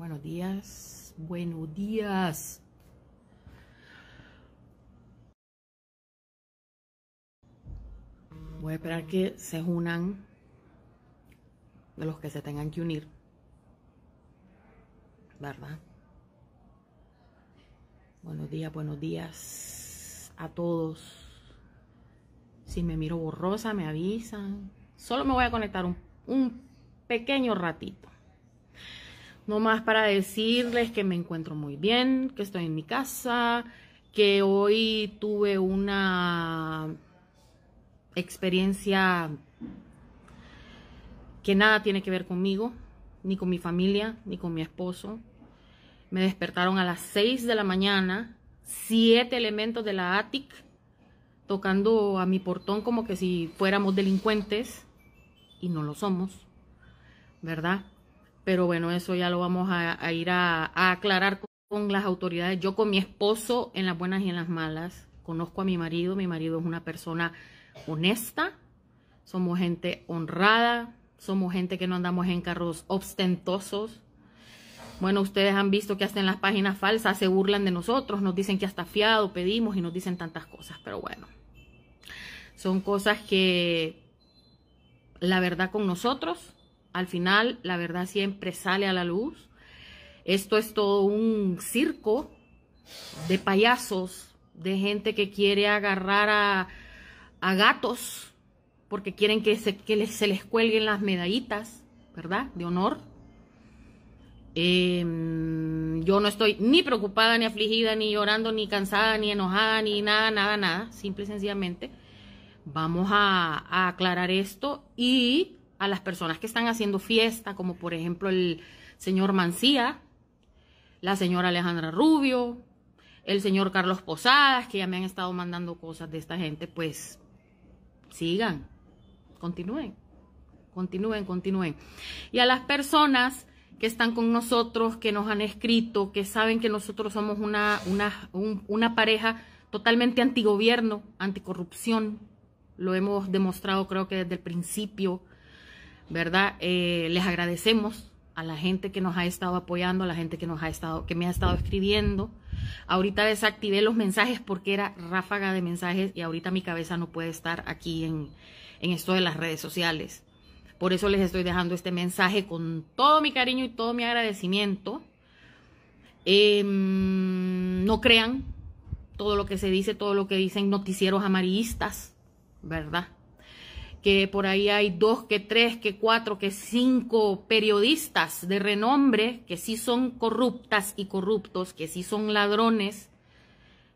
Buenos días, buenos días. Voy a esperar que se unan de los que se tengan que unir. ¿Verdad? Buenos días, buenos días a todos. Si me miro borrosa, me avisan. Solo me voy a conectar un, un pequeño ratito no más para decirles que me encuentro muy bien, que estoy en mi casa, que hoy tuve una experiencia que nada tiene que ver conmigo, ni con mi familia, ni con mi esposo. Me despertaron a las 6 de la mañana, siete elementos de la ATIC tocando a mi portón como que si fuéramos delincuentes, y no lo somos, ¿verdad? Pero bueno, eso ya lo vamos a, ir a, aclarar con, con las autoridades. Yo con mi esposo en las buenas y en las malas. Conozco a mi marido. Mi marido es una persona honesta. Somos gente honrada. Somos gente que no andamos en carros ostentosos. Bueno, ustedes han visto que hasta en las páginas falsas se burlan de nosotros, nos dicen que hasta fiado pedimos y nos dicen tantas cosas, pero bueno, son cosas que la verdad con nosotros al final, la verdad siempre sale a la luz. Esto es todo un circo de payasos, de gente que quiere agarrar a, gatos porque quieren que, se, que les, se les cuelguen las medallitas, ¿verdad? De honor. Em, yo no estoy ni preocupada, ni afligida, ni llorando, ni cansada, ni enojada, ni nada, nada, nada. Simple y sencillamente. Vamos a aclarar esto y a las personas que están haciendo fiesta, como por ejemplo el señor Mancía, la señora Alejandra Rubio, el señor Carlos Posadas, que ya me han estado mandando cosas de esta gente, pues sigan, continúen, continúen, continúen. Y a las personas que están con nosotros, que nos han escrito, que saben que nosotros somos una, una, pareja totalmente antigobierno, anticorrupción, lo hemos demostrado creo que desde el principio, ¿verdad? Eh, les agradecemos a la gente que nos ha estado apoyando, a la gente que nos ha estado, que me ha estado escribiendo. Ahorita desactivé los mensajes porque era ráfaga de mensajes y ahorita mi cabeza no puede estar aquí en, esto de las redes sociales. Por eso les estoy dejando este mensaje con todo mi cariño y todo mi agradecimiento. Em, no crean todo lo que se dice, todo lo que dicen noticieros amarillistas, ¿verdad? que por ahí hay dos, que tres, que cuatro, que cinco periodistas de renombre que sí son corruptas y corruptos, que sí son ladrones,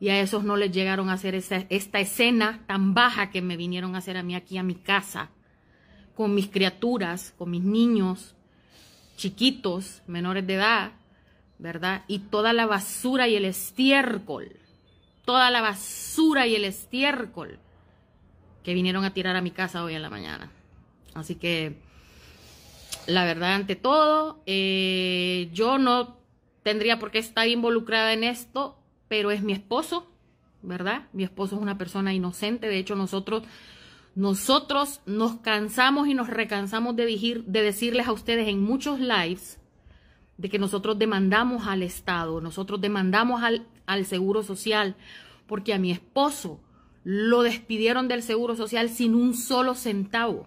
y a esos no les llegaron a hacer esta, esta escena tan baja que me vinieron a hacer a mí aquí a mi casa, con mis criaturas, con mis niños chiquitos, menores de edad, ¿verdad? Y toda la basura y el estiércol, toda la basura y el estiércol que vinieron a tirar a mi casa hoy en la mañana. Así que, la verdad, ante todo, eh, yo no tendría por qué estar involucrada en esto, pero es mi esposo, ¿verdad? Mi esposo es una persona inocente, de hecho nosotros... Nosotros nos cansamos y nos recansamos de, de decirles a ustedes en muchos lives de que nosotros demandamos al Estado, nosotros demandamos al, al Seguro Social, porque a mi esposo lo despidieron del Seguro Social sin un solo centavo.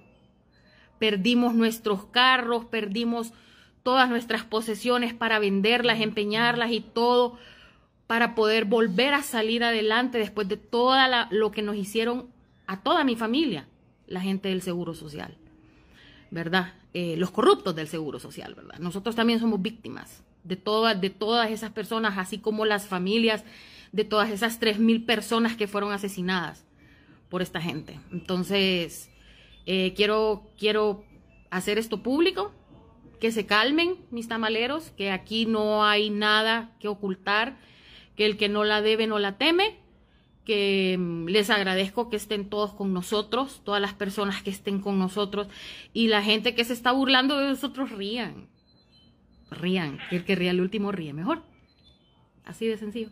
Perdimos nuestros carros, perdimos todas nuestras posesiones para venderlas, empeñarlas y todo para poder volver a salir adelante después de todo lo que nos hicieron a toda mi familia, la gente del Seguro Social, ¿verdad? Eh, los corruptos del Seguro Social, ¿verdad? Nosotros también somos víctimas de todas, de todas esas personas, así como las familias de todas esas 3.000 personas que fueron asesinadas por esta gente. Entonces, eh, quiero, quiero hacer esto público, que se calmen mis tamaleros, que aquí no hay nada que ocultar, que el que no la debe no la teme, que mm, les agradezco que estén todos con nosotros, todas las personas que estén con nosotros y la gente que se está burlando de nosotros rían, rían, que el que ría el último ríe mejor, así de sencillo.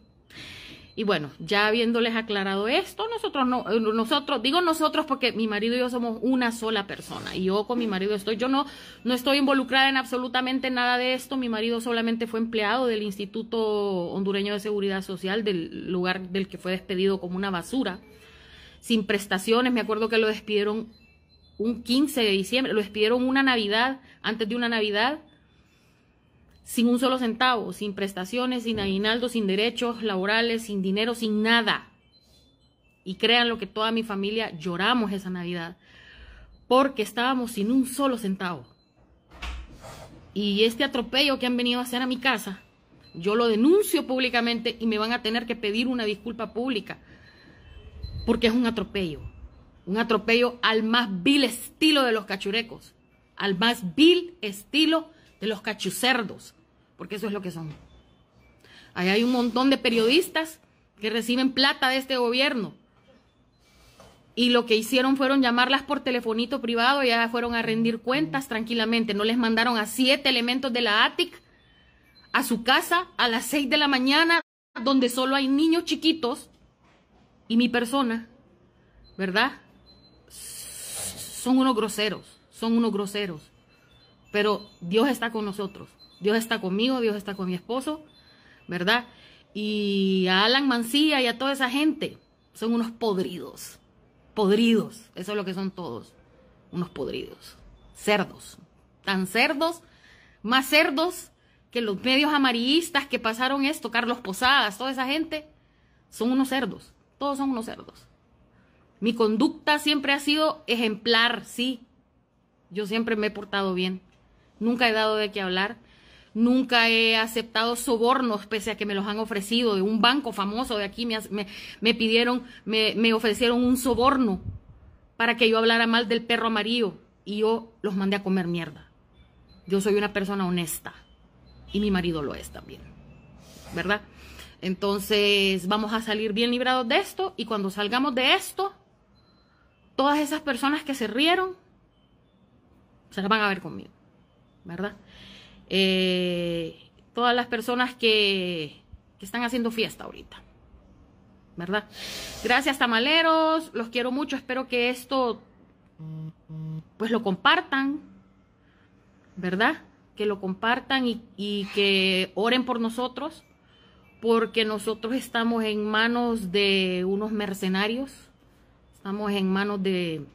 Y bueno, ya habiéndoles aclarado esto, nosotros no, eh, nosotros, digo nosotros porque mi marido y yo somos una sola persona. Y yo con mi marido estoy, yo no, no estoy involucrada en absolutamente nada de esto. Mi marido solamente fue empleado del Instituto Hondureño de Seguridad Social, del lugar del que fue despedido como una basura, sin prestaciones. Me acuerdo que lo despidieron un 15 de diciembre, lo despidieron una Navidad, antes de una Navidad sin un solo centavo, sin prestaciones, sin aguinaldo, sin derechos laborales, sin dinero, sin nada. Y créanlo que toda mi familia lloramos esa Navidad, porque estábamos sin un solo centavo. Y este atropello que han venido a hacer a mi casa, yo lo denuncio públicamente y me van a tener que pedir una disculpa pública, porque es un atropello. Un atropello al más vil estilo de los cachurecos, al más vil estilo de los cachucerdos porque eso es lo que son. Ahí hay un montón de periodistas que reciben plata de este gobierno. Y lo que hicieron fueron llamarlas por telefonito privado, y ya fueron a rendir cuentas tranquilamente. No les mandaron a siete elementos de la ATIC a su casa a las seis de la mañana, donde solo hay niños chiquitos y mi persona, ¿verdad? Son unos groseros, son unos groseros. Pero Dios está con nosotros. Dios está conmigo, Dios está con mi esposo, ¿verdad? Y a Alan mancía y a toda esa gente son unos podridos, podridos, eso es lo que son todos, unos podridos, cerdos, tan cerdos, más cerdos que los medios amarillistas que pasaron esto, Carlos Posadas, toda esa gente, son unos cerdos, todos son unos cerdos. Mi conducta siempre ha sido ejemplar, sí. Yo siempre me he portado bien. Nunca he dado de qué hablar. Nunca he aceptado sobornos, pese a que me los han ofrecido. De un banco famoso de aquí me, pidieron, me, me ofrecieron un soborno para que yo hablara mal del perro amarillo y yo los mandé a comer mierda. Yo soy una persona honesta y mi marido lo es también, ¿verdad? Entonces vamos a salir bien librados de esto y cuando salgamos de esto, todas esas personas que se rieron se las van a ver conmigo, ¿verdad? Eh, todas las personas que, están haciendo fiesta ahorita. ¿Verdad? Gracias, tamaleros. Los quiero mucho. Espero que esto, pues lo compartan. ¿Verdad? Que lo compartan y que oren por nosotros. Porque nosotros estamos en manos de unos mercenarios. Estamos en manos de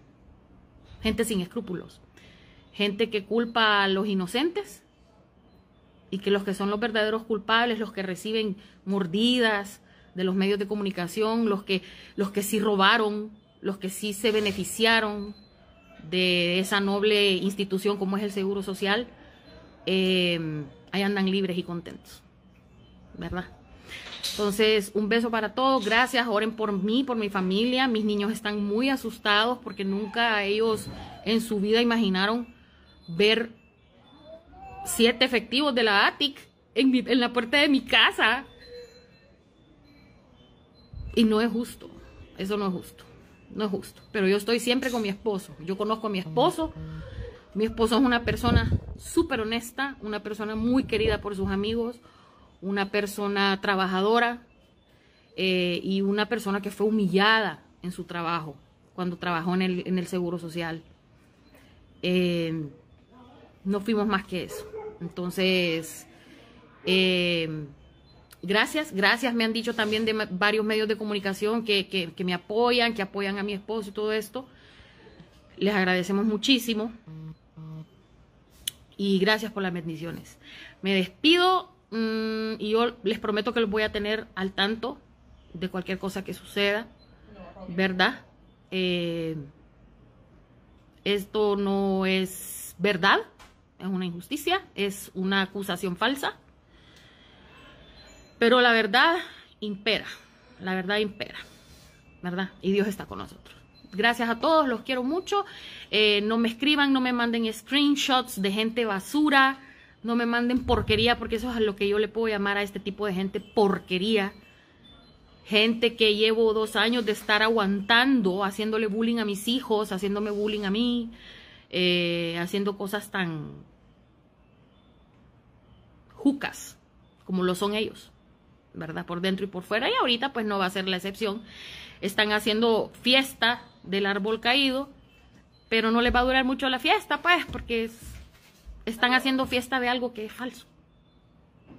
gente sin escrúpulos. Gente que culpa a los inocentes y que los que son los verdaderos culpables, los que reciben mordidas de los medios de comunicación, los que, los que sí robaron, los que sí se beneficiaron de esa noble institución como es el Seguro Social, eh, ahí andan libres y contentos, ¿verdad? Entonces, un beso para todos, gracias, oren por mí, por mi familia, mis niños están muy asustados porque nunca ellos en su vida imaginaron ver siete efectivos de la ATIC en, la puerta de mi casa. Y no es justo, eso no es justo, no es justo. Pero yo estoy siempre con mi esposo, yo conozco a mi esposo, mi esposo es una persona súper honesta, una persona muy querida por sus amigos, una persona trabajadora eh, y una persona que fue humillada en su trabajo cuando trabajó en el, Seguro Social. Eh, no fuimos más que eso. Entonces, eh, gracias, gracias. Me han dicho también de varios medios de comunicación que, me apoyan, que apoyan a mi esposo y todo esto. Les agradecemos muchísimo. Y gracias por las bendiciones. Me despido mm, y yo les prometo que los voy a tener al tanto de cualquier cosa que suceda. ¿Verdad? Eh, esto no es verdad es una injusticia, es una acusación falsa. Pero la verdad impera, la verdad impera, ¿verdad? Y Dios está con nosotros. Gracias a todos, los quiero mucho. Eh, no me escriban, no me manden screenshots de gente basura, no me manden porquería, porque eso es a lo que yo le puedo llamar a este tipo de gente porquería. Gente que llevo dos años de estar aguantando, haciéndole bullying a mis hijos, haciéndome bullying a mí, eh, haciendo cosas tan jucas como lo son ellos, ¿verdad? Por dentro y por fuera. Y ahorita pues no va a ser la excepción. Están haciendo fiesta del árbol caído, pero no les va a durar mucho la fiesta, pues, porque están haciendo fiesta de algo que es falso,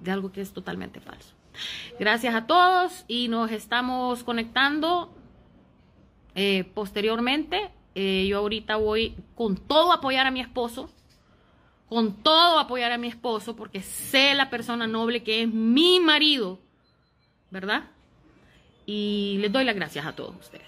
de algo que es totalmente falso. Gracias a todos y nos estamos conectando eh, posteriormente eh, yo ahorita voy con todo a apoyar a mi esposo, con todo a apoyar a mi esposo, porque sé la persona noble que es mi marido, ¿verdad? Y les doy las gracias a todos ustedes.